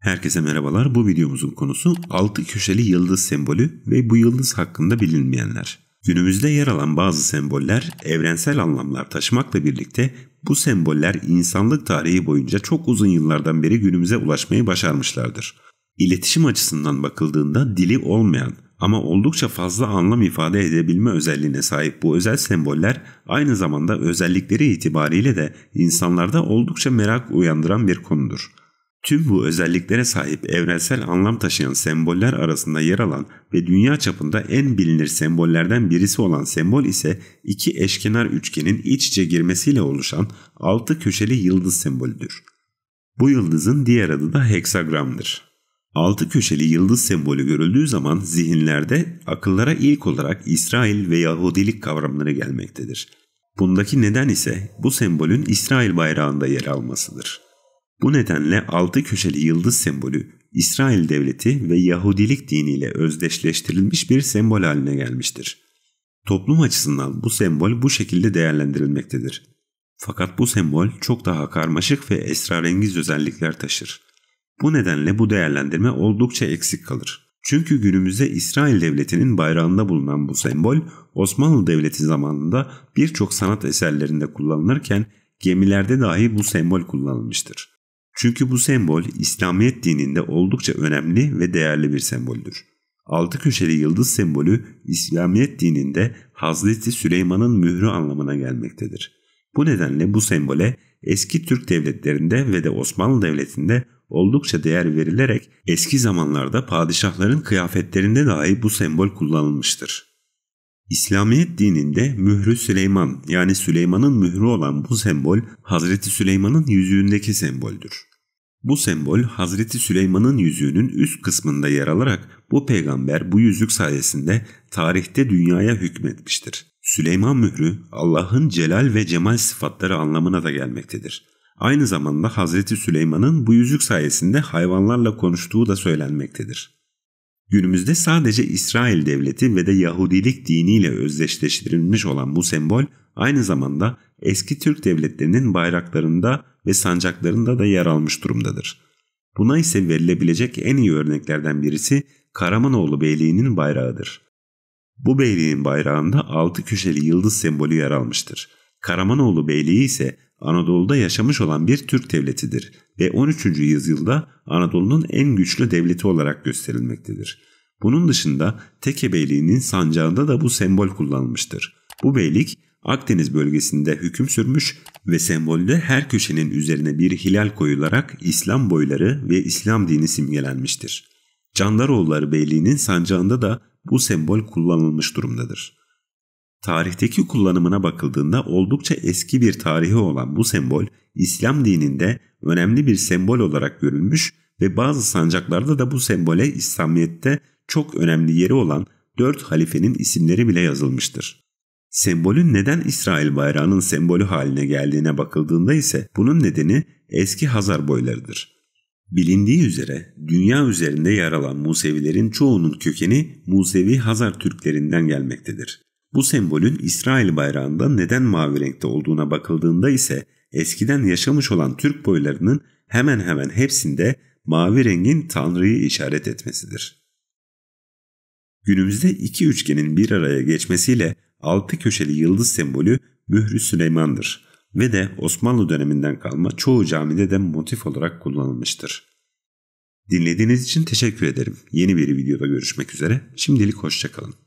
Herkese merhabalar. Bu videomuzun konusu altı köşeli yıldız sembolü ve bu yıldız hakkında bilinmeyenler. Günümüzde yer alan bazı semboller evrensel anlamlar taşımakla birlikte bu semboller insanlık tarihi boyunca çok uzun yıllardan beri günümüze ulaşmayı başarmışlardır. İletişim açısından bakıldığında dili olmayan ama oldukça fazla anlam ifade edebilme özelliğine sahip bu özel semboller aynı zamanda özellikleri itibariyle de insanlarda oldukça merak uyandıran bir konudur. Tüm bu özelliklere sahip evrensel anlam taşıyan semboller arasında yer alan ve dünya çapında en bilinir sembollerden birisi olan sembol ise iki eşkenar üçgenin iç içe girmesiyle oluşan altı köşeli yıldız sembolüdür. Bu yıldızın diğer adı da heksagramdır. Altı köşeli yıldız sembolü görüldüğü zaman zihinlerde akıllara ilk olarak İsrail ve Yahudilik kavramları gelmektedir. Bundaki neden ise bu sembolün İsrail bayrağında yer almasıdır. Bu nedenle altı köşeli yıldız sembolü İsrail devleti ve Yahudilik diniyle özdeşleştirilmiş bir sembol haline gelmiştir. Toplum açısından bu sembol bu şekilde değerlendirilmektedir. Fakat bu sembol çok daha karmaşık ve esrarengiz özellikler taşır. Bu nedenle bu değerlendirme oldukça eksik kalır. Çünkü günümüzde İsrail Devleti'nin bayrağında bulunan bu sembol Osmanlı Devleti zamanında birçok sanat eserlerinde kullanılırken gemilerde dahi bu sembol kullanılmıştır. Çünkü bu sembol İslamiyet dininde oldukça önemli ve değerli bir semboldür. Altı köşeli yıldız sembolü İslamiyet dininde Hazreti Süleyman'ın mührü anlamına gelmektedir. Bu nedenle bu sembole eski Türk devletlerinde ve de Osmanlı Devleti'nde oldukça değer verilerek eski zamanlarda padişahların kıyafetlerinde dahi bu sembol kullanılmıştır. İslamiyet dininde mührü Süleyman yani Süleyman'ın mührü olan bu sembol Hazreti Süleyman'ın yüzüğündeki semboldür. Bu sembol Hazreti Süleyman'ın yüzüğünün üst kısmında yer alarak bu peygamber bu yüzük sayesinde tarihte dünyaya hükmetmiştir. Süleyman mührü Allah'ın celal ve cemal sıfatları anlamına da gelmektedir. Aynı zamanda Hazreti Süleyman'ın bu yüzük sayesinde hayvanlarla konuştuğu da söylenmektedir. Günümüzde sadece İsrail devleti ve de Yahudilik diniyle özdeşleştirilmiş olan bu sembol aynı zamanda eski Türk devletlerinin bayraklarında ve sancaklarında da yer almış durumdadır. Buna ise verilebilecek en iyi örneklerden birisi Karamanoğlu Beyliği'nin bayrağıdır. Bu beyliğin bayrağında altı köşeli yıldız sembolü yer almıştır. Karamanoğlu Beyliği ise Anadolu'da yaşamış olan bir Türk devletidir ve 13. yüzyılda Anadolu'nun en güçlü devleti olarak gösterilmektedir. Bunun dışında Teke Beyliği'nin sancağında da bu sembol kullanılmıştır. Bu beylik Akdeniz bölgesinde hüküm sürmüş ve sembolde her köşenin üzerine bir hilal koyularak İslam boyları ve İslam dini simgelenmiştir. Candaroğulları Beyliği'nin sancağında da bu sembol kullanılmış durumdadır. Tarihteki kullanımına bakıldığında oldukça eski bir tarihi olan bu sembol İslam dininde önemli bir sembol olarak görülmüş ve bazı sancaklarda da bu sembole İslamiyet'te çok önemli yeri olan dört halifenin isimleri bile yazılmıştır. Sembolün neden İsrail bayrağının sembolü haline geldiğine bakıldığında ise bunun nedeni eski Hazar boylarıdır. Bilindiği üzere dünya üzerinde yer alan Musevilerin çoğunun kökeni Musevi Hazar Türklerinden gelmektedir. Bu sembolün İsrail bayrağında neden mavi renkte olduğuna bakıldığında ise eskiden yaşamış olan Türk boylarının hemen hemen hepsinde mavi rengin Tanrı'yı işaret etmesidir. Günümüzde iki üçgenin bir araya geçmesiyle altı köşeli yıldız sembolü Mührü Süleyman'dır ve de Osmanlı döneminden kalma çoğu camide de motif olarak kullanılmıştır. Dinlediğiniz için teşekkür ederim. Yeni bir videoda görüşmek üzere. Şimdilik hoşçakalın.